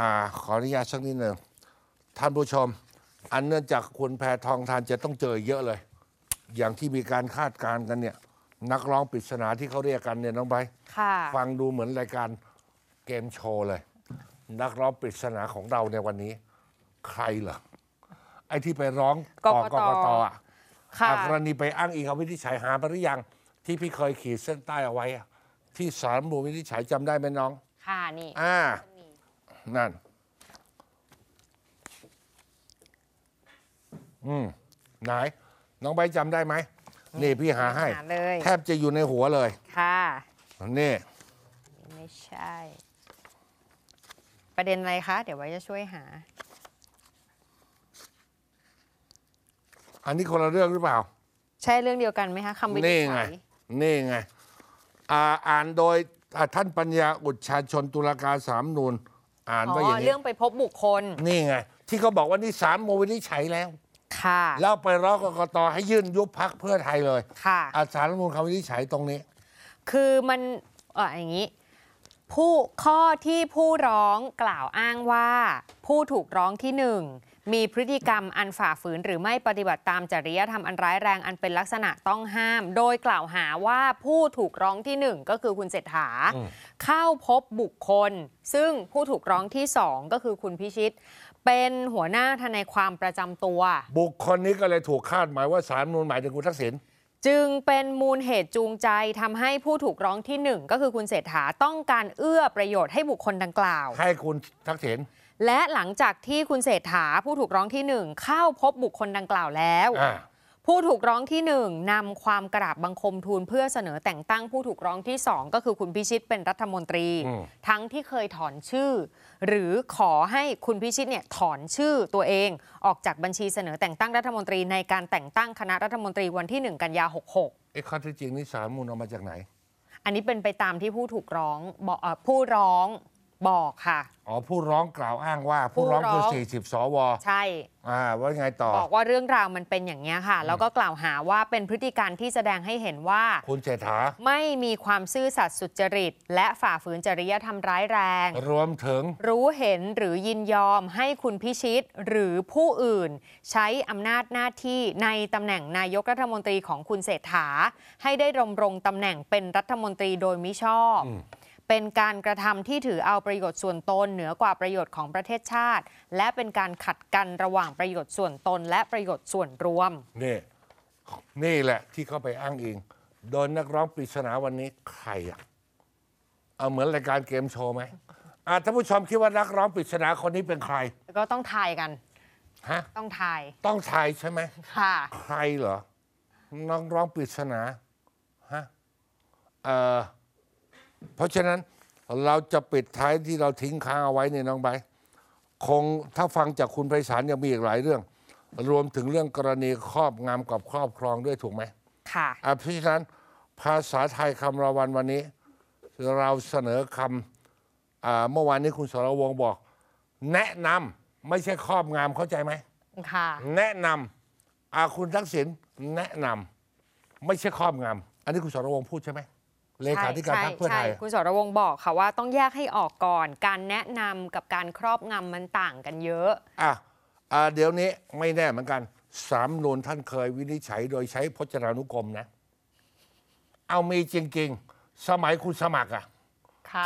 อขออนุญาตสักนิดหนึ่งท่านผู้ชม อันเนื่องจากคุณแพทองทานจะต้องเจอเยอะเลย อย่างที่มีการคาดการณ์กันเนี่ย นักร้องปริศนาที่เขาเรียกกันเนี่ยน้องไบฟังดูเหมือนรายการเกมโชว์เลย นักร้องปริศนาของเราในวันนี้ ใครเหรอไอ้ที่ไปร้องต่อกกกตอ่ะค่ะกรณีไปอ้างอิงเอาวิธีฉายหาไปหรือยังที่พี่เคยขีดเส้นใต้เอาไว้ที่สารบูรมูวิธิฉายจำได้ไหมน้องค่ะนี่อ่านั่นอืม ไหน น้องใบจำได้ไหม นี่พี่หาให้หาเลยแทบจะอยู่ในหัวเลย ค่ะ นี่ ไม่ใช่ ประเด็นอะไรคะ เดี๋ยวไว้จะช่วยหา อันนี้คนละเรื่องหรือเปล่า ใช่เรื่องเดียวกันไหมคะ คำวินิจนี่ไง นี่ไง อ่านโดยท่านปัญญาอุดชาชนตุลาการสามนูนอ่านว่าอย่างนี้เรื่องไปพบบุคคล นี่ไง ที่เขาบอกว่านี่สามโมวินิชฉัยแล้ว ค่ะ แล้วไปร้องกกตให้ยื่นยุบพักเพื่อไทยเลย ค่ะอาสารรัฐมนูลคำวินิจฉัยตรงนี้ คือมันอ่อย่างนี้ ผู้ข้อที่ผู้ร้องกล่าวอ้างว่า ผู้ถูกร้องที่หนึ่งมีพฤติกรรมอันฝ่าฝืน หรือไม่ปฏิบัติตามจริยธรรมอันร้ายแรงอันเป็นลักษณะต้องห้าม โดยกล่าวหาว่าผู้ถูกร้องที่ 1 ก็คือคุณเศรษฐา เข้าพบบุคคล ซึ่งผู้ถูกร้องที่ 2 ก็คือคุณพิชิต เป็นหัวหน้าทนายความประจำตัว บุคคลนี้ก็เลยถูกคาดหมายว่าสารนูนหมายถึงคุณทักษิณจึงเป็นมูลเหตุจูงใจทำให้ผู้ถูกร้องที่ 1 ก็คือคุณเศรษฐาต้องการเอื้อประโยชน์ให้บุคคลดังกล่าว ให้คุณทักษิณและหลังจากที่คุณเศรษฐาผู้ถูกร้องที่หนึ่งเข้าพบบุคคลดังกล่าวแล้ว ผู้ถูกร้องที่หนึ่งนำความกราบบังคมทูลเพื่อเสนอแต่งตั้งผู้ถูกร้องที่สองก็คือคุณพิชิตเป็นรัฐมนตรี ทั้งที่เคยถอนชื่อ หรือขอให้คุณพิชิตเนี่ยถอนชื่อตัวเอง ออกจากบัญชีเสนอแต่งตั้งรัฐมนตรีในการแต่งตั้งคณะรัฐมนตรีวันที่หนึ่งกันยา66ไอ้ข้อเท็จจริงนี่สารมูลเอามาจากไหน อันนี้เป็นไปตามที่ผู้ถูกร้องผู้ร้องบอกค่ะ อ๋อ ผู้ร้องกล่าวอ้างว่าผู้ร้องคือ40 สว ใช่ อ่าว่าไงต่อ บอกว่าเรื่องราวมันเป็นอย่างนี้ค่ะ แล้วก็กล่าวหาว่าเป็นพฤติการที่แสดงให้เห็นว่าคุณเศรษฐา ไม่มีความซื่อสัตย์สุจริต และฝ่าฝืนจริยธรรมร้ายแรง รวมถึงรู้เห็นหรือยินยอมให้คุณพิชิตหรือผู้อื่น ใช้อำนาจหน้าที่ในตำแหน่งนายกรัฐมนตรีของคุณเศรษฐา ให้ได้ดำรงตำแหน่งเป็นรัฐมนตรีโดยมิชอบเป็นการกระทำที่ถือเอาประโยชน์ส่วนตนเหนือกว่าประโยชน์ของประเทศชาติ และเป็นการขัดกันระหว่างประโยชน์ส่วนตนและประโยชน์ส่วนรวม นี่ นี่แหละ ที่เข้าไปอ้างอิงโดนนักร้องปริศนาวันนี้ใครอะเอาเหมือนรายการเกมโชว์ไหมอาท่านผู้ชมคิดว่านักร้องปริศนาคนนี้เป็นใครก็ต้องทายกันฮะต้องทายต้องทายใช่ไหมค่ะใครเหรอนักร้องปริศนาฮะเอ่อเพราะฉะนั้นเราจะปิดท้ายที่เราทิ้งค้างเอาไว้เนี่ยน้องใบคงถ้าฟังจากคุณไพศาลยังมีอีกหลายเรื่อง รวมถึงเรื่องกรณีครอบงามกับครอบครองด้วยถูกไหมค่ะอ่เพราะฉะนั้นภาษาไทยคำราวันวันนี้ เราเสนอคำเมื่อวานนี้คุณสรวงบอก แนะนำไม่ใช่ครอบงามเข้าใจไหมค่ะ แนะนำอาคุณทักษิณแนะนำไม่ใช่ครอบงาม อันนี้คุณสรวงพูดใช่ไหมเลขาธิการพรรคเพื่อไทยคุณสรวงบอกค่ะว่าต้องแยกให้ออกก่อนการแนะนำกับการครอบงำมันต่างกันเยอะ อ่ะอะเดี๋ยวนี้ไม่แน่เหมือนกันสามนูนท่านเคยวินิจฉัยโดยใช้พจนานุกรมนะ เอามีจริงๆ สมัยคุณสมัครอะ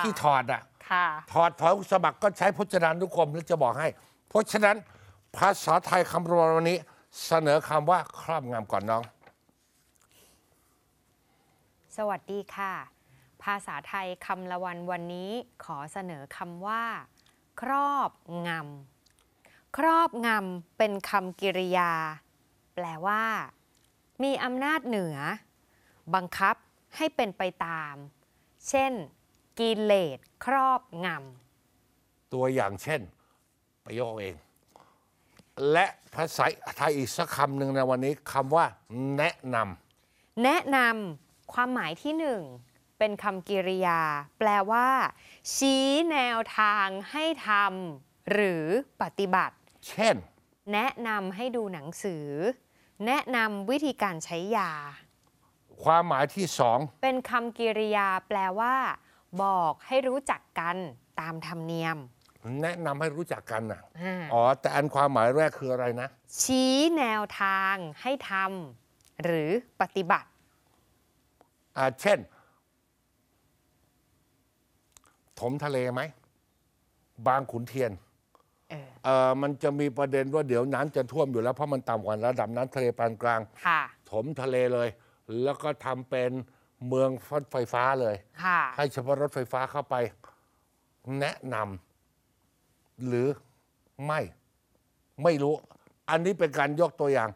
ที่ถอดอะถอดถอยคุณสมัครก็ใช้พจนานุกรมแล้วจะบอกให้ เพราะฉะนั้นภาษาไทยคำรวมวันนี้เสนอคำว่าครอบงำก่อนน้องสวัสดีค่ะ ภาษาไทยคำละวันวันนี้ขอเสนอคำว่า ครอบงำ ครอบงำเป็นคำกริยา แปลว่ามีอำนาจเหนือ บังคับให้เป็นไปตาม เช่นกิเลสครอบงำ ตัวอย่างเช่น ประโยคเอง และภาษาไทยอีกสักคำหนึ่งในวันนี้คำว่า แนะนำ แนะนำความหมายที่หนึ่งเป็นคำกิริยาแปลว่า ชี้แนวทางให้ทำหรือ ปฏิบัติ เช่น แนะนำให้ดูหนังสือ แนะนำวิธีการใช้ยา ความหมายที่สองเป็นคำกิริยา แปลว่า บอกให้รู้จักกันตามธรรมเนียม แนะนำให้รู้จักกันนะออ๋อแต่อันความหมายแรกคืออะไรนะ ชี้แนวทางให้ทำหรือปฏิบัติอาเช่น ถมทะเลไหม บางขุนเทียนเออมันจะมีประเด็นว่าเดี๋ยวน้ำจะท่วมอยู่แล้วเพราะมันต่ำกว่าระดับน้ำทะเลปานกลางค่ะถมทะเลเลย แล้วก็ทำเป็นเมืองรถไฟฟ้าเลยค่ะให้เฉพาะรถไฟฟ้าเข้าไป แนะนำหรือไม่ไม่รู้ อันนี้เป็นการยกตัวอย่าง